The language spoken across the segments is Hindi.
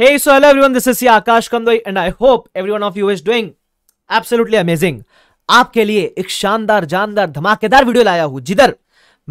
Hey, so hello everyone, this is Akash Kandoi and I hope everyone of you is doing absolutely amazing. आपके लिए एक शानदार जानदार धमाकेदार वीडियो लाया हूं जिधर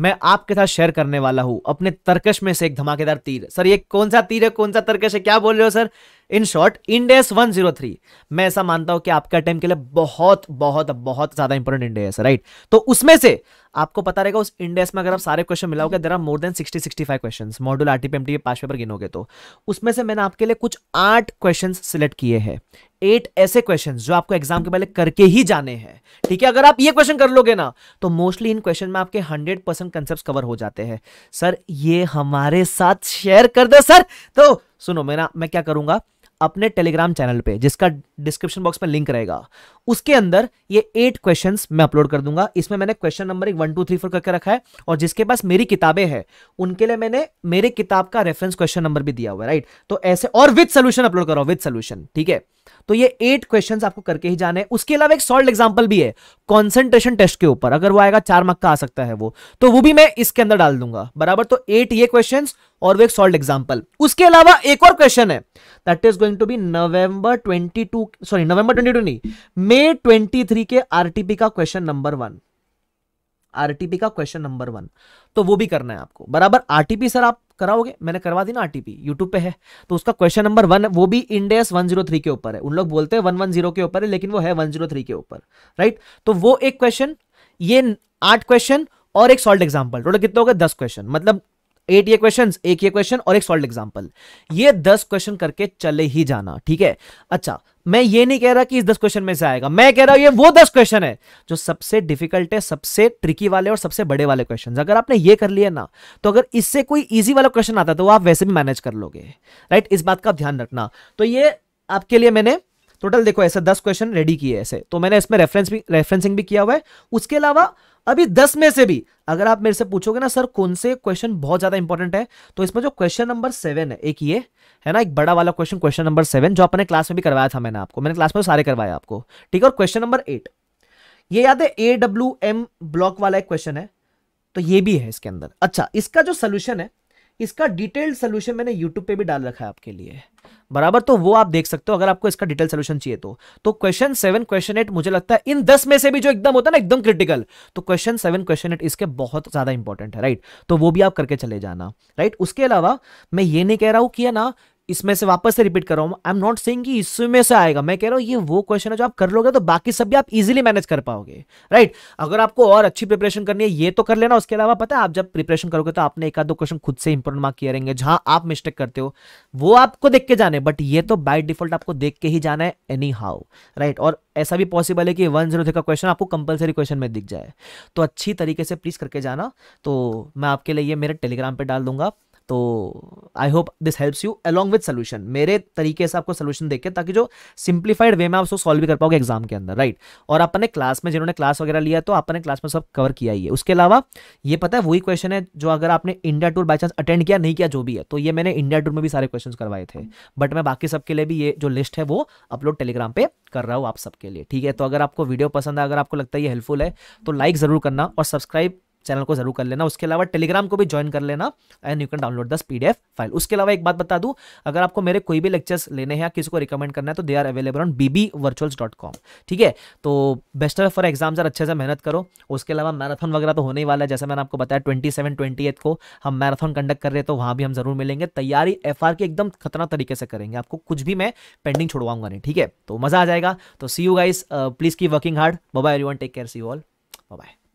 मैं आपके साथ शेयर करने वाला हूं अपने तर्कश में से एक धमाकेदार तीर सर ये कौन सा तीर है कौन सा तर्कश है क्या बोल रहे हो सर इन शॉर्ट इंडेस 103 मैं ऐसा मानता हूं कि आपका टाइम के लिए बहुत बहुत बहुत ज्यादा इंपॉर्टेंट इंडेस राइट तो उसमें से आपको पता रहेगा उस इंडेक्स में अगर आप सारे क्वेश्चन मिलाओगे there are more than sixty sixty five question model R T M T पांच पेपर गिनोगे तो उसमें से मैंने आपके लिए कुछ आठ क्वेश्चन सिलेक्ट किए हैं एट ऐसे क्वेश्चन जो आपको एग्जाम के पहले करके ही जाने हैं ठीक है अगर आप ये क्वेश्चन कर लोगे ना तो मोस्टली इन क्वेश्चन में आपके हंड्रेड परसेंट कंसेप्ट कवर हो जाते हैं सर ये हमारे साथ शेयर कर दो सर तो सुनो मेरा मैं क्या करूंगा अपने टेलीग्राम चैनल पे जिसका डिस्क्रिप्शन बॉक्स में लिंक रहेगा उसके अंदर ये एट क्वेश्चंस मैं अपलोड कर दूंगा इसमें मैंने क्वेश्चन नंबर एक वन टू थ्री फोर करके रखा है और जिसके पास मेरी किताबें हैं उनके लिए मैंने मेरे किताब का रेफरेंस क्वेश्चन नंबर भी दिया हुआ है राइट तो ऐसे और विथ सोल्यूशन अपलोड करो विथ सोल्यूशन ठीक है तो ये एट क्वेश्चन आपको करके ही जाने उसके अलावा एक सॉल्ट एग्जाम्पल भी है कॉन्सेंट्रेशन टेस्ट के ऊपर अगर वो आएगा चार मार्क का आ सकता है वो तो वो भी मैं इसके अंदर डाल दूंगा बराबर तो एट ये क्वेश्चन और वो एक सॉल्ड एग्जाम्पल उसके अलावा एक और क्वेश्चन है that is going to be November 22 sorry November 22 नहीं मे 23 के आरटीपी का क्वेश्चन नंबर वन आरटीपी का क्वेश्चन नंबर वन तो वो भी करना है आपको बराबर आरटीपी सर आप कराओगे मैंने करवा दी ना आरटीपी यूट्यूब पे है तो उसका क्वेश्चन नंबर वन वो भी इंडेस 103 के ऊपर है उन लोग बोलते हैं 110 के ऊपर है लेकिन वो है 103 के ऊपर राइट तो वो एक क्वेश्चन ये आठ क्वेश्चन और एक सॉल्ट एग्जाम्पल टोटल कितने हो गए दस क्वेश्चन मतलब एट ये क्वेश्चन एक ये क्वेश्चन और एक सॉल्ड एग्जाम्पल ये दस क्वेश्चन करके चले ही जाना ठीक है अच्छा मैं ये नहीं कह रहा कि इस दस क्वेश्चन में से आएगा मैं कह रहा हूं ये वो दस क्वेश्चन है जो सबसे डिफिकल्ट है सबसे ट्रिकी वाले और सबसे बड़े वाले क्वेश्चन अगर आपने ये कर लिया ना तो अगर इससे कोई ईजी वाला क्वेश्चन आता तो आप वैसे भी मैनेज कर लोगे राइट इस बात का ध्यान रखना तो ये आपके लिए मैंने टोटल देखो ऐसे दस क्वेश्चन रेडी किए ऐसे तो मैंने इसमें रेफरेंस भी रेफरेंसिंग भी किया हुआ है उसके अलावा अभी दस में से भी अगर आप मेरे से पूछोगे ना सर कौन से क्वेश्चन बहुत ज्यादा इंपॉर्टेंट है तो इसमें जो क्वेश्चन नंबर सेवन है एक ये है ना एक बड़ा वाला क्वेश्चन क्वेश्चन नंबर सेवन जो अपने क्लास में भी करवाया था मैंने आपको मैंने क्लास में तो सारे करवाया आपको ठीक है और क्वेश्चन नंबर एट ये याद है ए डब्ल्यू एम ब्लॉक वाला एक क्वेश्चन है तो ये भी है इसके अंदर अच्छा इसका जो सोल्यूशन है इसका डिटेल्ड सोल्यूशन मैंने यूट्यूब पे भी डाल रखा है आपके लिए बराबर तो वो आप देख सकते हो अगर आपको इसका डिटेल सोल्यूशन चाहिए तो तो क्वेश्चन सेवन क्वेश्चन एट मुझे लगता है इन दस में से भी जो एकदम होता है ना एकदम क्रिटिकल तो क्वेश्चन सेवन क्वेश्चन एट इसके बहुत ज्यादा इंपॉर्टेंट है राइट तो वो भी आप करके चले जाना राइट उसके अलावा मैं ये नहीं कह रहा हूं कि ना इसमें से वापस से रिपीट कर रहा हूं आई एम नॉट सेइंग कि इसमें से आएगा मैं कह रहा हूं ये वो क्वेश्चन है जो आप कर लोगे तो बाकी सब भी आप इजीली मैनेज कर पाओगे राइट right? अगर आपको और अच्छी प्रिपरेशन करनी है ये तो कर लेना उसके अलावा पता है आप जब प्रिपरेशन करोगे तो आपने एक आधो क्वेश्चन खुद से इंपोर्टेंट मार्क किया रहेंगे जहां आप मिस्टेक करते हो वो आपको देख के जाने बट ये तो बाई डिफॉल्ट आपको देख के ही जाना है एनी हाउ राइट और ऐसा भी पॉसिबल है कि वन जीरो का क्वेश्चन आपको कंपलसरी क्वेश्चन में दिख जाए तो अच्छी तरीके से प्लीज करके जाना तो मैं आपके लिए ये मेरे टेलीग्राम पर डाल दूंगा तो I hope this helps you along with solution मेरे तरीके से आपको सोल्यूशन देखे ताकि जो सिंप्लीफाइड वे में आप उसको सॉल्व भी कर पाओगे एग्जाम के अंदर राइट और अपने क्लास में जिन्होंने क्लास वगैरह लिया तो आपने क्लास में सब कवर किया ही है उसके अलावा ये पता है वही क्वेश्चन है जो अगर आपने India tour by chance attend किया नहीं किया जो भी है तो ये मैंने इंडिया टूर में भी सारे क्वेश्चन करवाए थे बट मैं बाकी सबके लिए भी ये जो लिस्ट है वो अपलोड टेलीग्राम पर कर रहा हूँ आप सबके लिए ठीक है तो अगर आपको वीडियो पसंद है अगर आपको लगता है ये हेल्पफुल है तो लाइक ज़रूर करना और सब्सक्राइब चैनल को जरूर कर लेना उसके अलावा टेलीग्राम को भी ज्वाइन कर लेना and you can download this P file उसके अलावा एक बात बता दू अगर आपको मेरे कोई भी लेक्चर्स लेने हैं या किसी को रिकमेंड करना है तो दे आर अवेलेबल ऑन बीबी ठीक है तो बेस्ट ऑफ फॉर एग्जाम जरा अच्छे से मेहनत करो उसके अलावा मैराथन वगैरह तो होने ही वाला है जैसे मैंने आपको बताया ट्वेंटी सेवन ट्वेंटी को हम मैराथन कंडक्ट कर रहे तो वहाँ भी हम जरूर मिलेंगे तैयारी एफ की एकदम खतरनाक तरीके से करेंगे आपको कुछ भी मैं पेंडिंग छोड़वाऊंगा नहीं ठीक है तो मजा आ जाएगा तो see you guys please keep working hard bye everyone take care see you all bye